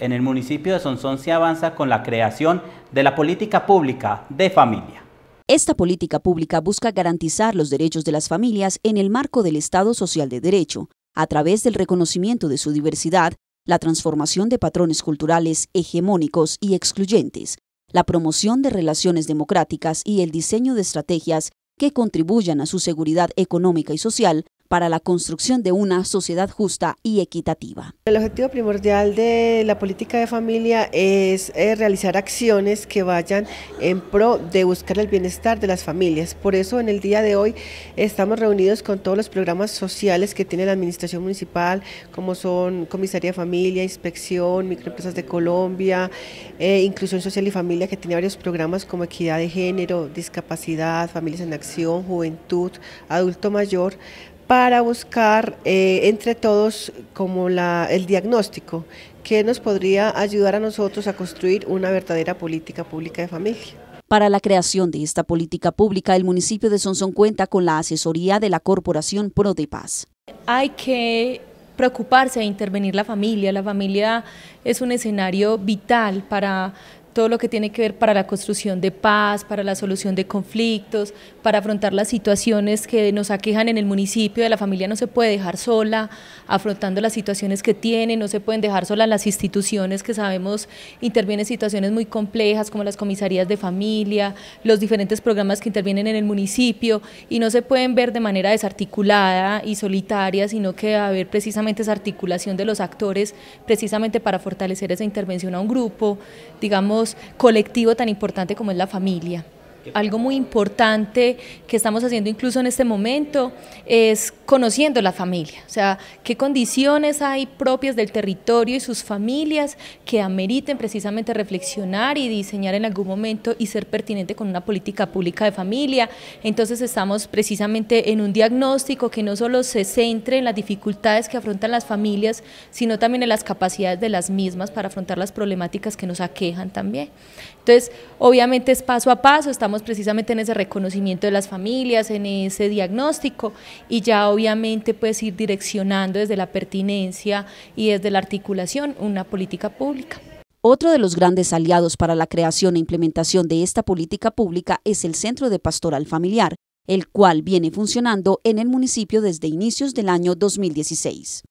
En el municipio de Sonson se avanza con la creación de la política pública de familia. Esta política pública busca garantizar los derechos de las familias en el marco del Estado Social de Derecho, a través del reconocimiento de su diversidad, la transformación de patrones culturales hegemónicos y excluyentes, la promoción de relaciones democráticas y el diseño de estrategias que contribuyan a su seguridad económica y social, para la construcción de una sociedad justa y equitativa. El objetivo primordial de la política de familia es eh, realizar acciones que vayan en pro de buscar el bienestar de las familias. Por eso en el día de hoy estamos reunidos con todos los programas sociales que tiene la Administración Municipal, como son Comisaría de Familia, Inspección, Microempresas de Colombia, eh, Inclusión Social y Familia, que tiene varios programas como Equidad de Género, Discapacidad, Familias en Acción, Juventud, Adulto Mayor, para buscar eh, entre todos como el diagnóstico que nos podría ayudar a nosotros a construir una verdadera política pública de familia. Para la creación de esta política pública, el municipio de Sonsón cuenta con la asesoría de la Corporación Pro de Paz. Hay que preocuparse e intervenir la familia. La familia es un escenario vital para todo lo que tiene que ver para la construcción de paz, para la solución de conflictos, para afrontar las situaciones que nos aquejan en el municipio, de la familia no se puede dejar sola, afrontando las situaciones que tiene, no se pueden dejar solas las instituciones que sabemos intervienen situaciones muy complejas como las comisarías de familia, los diferentes programas que intervienen en el municipio y no se pueden ver de manera desarticulada y solitaria, sino que va a haber precisamente esa articulación de los actores precisamente para fortalecer esa intervención a un grupo, digamos, colectivo tan importante como es la familia. Algo muy importante que estamos haciendo incluso en este momento es conociendo la familia, o sea, qué condiciones hay propias del territorio y sus familias que ameriten precisamente reflexionar y diseñar en algún momento y ser pertinente con una política pública de familia. Entonces estamos precisamente en un diagnóstico que no solo se centre en las dificultades que afrontan las familias, sino también en las capacidades de las mismas para afrontar las problemáticas que nos aquejan también. Entonces, obviamente es paso a paso, estamos precisamente en ese reconocimiento de las familias, en ese diagnóstico y ya obviamente puedes ir direccionando desde la pertinencia y desde la articulación una política pública. Otro de los grandes aliados para la creación e implementación de esta política pública es el Centro de Pastoral Familiar, el cual viene funcionando en el municipio desde inicios del año 2016.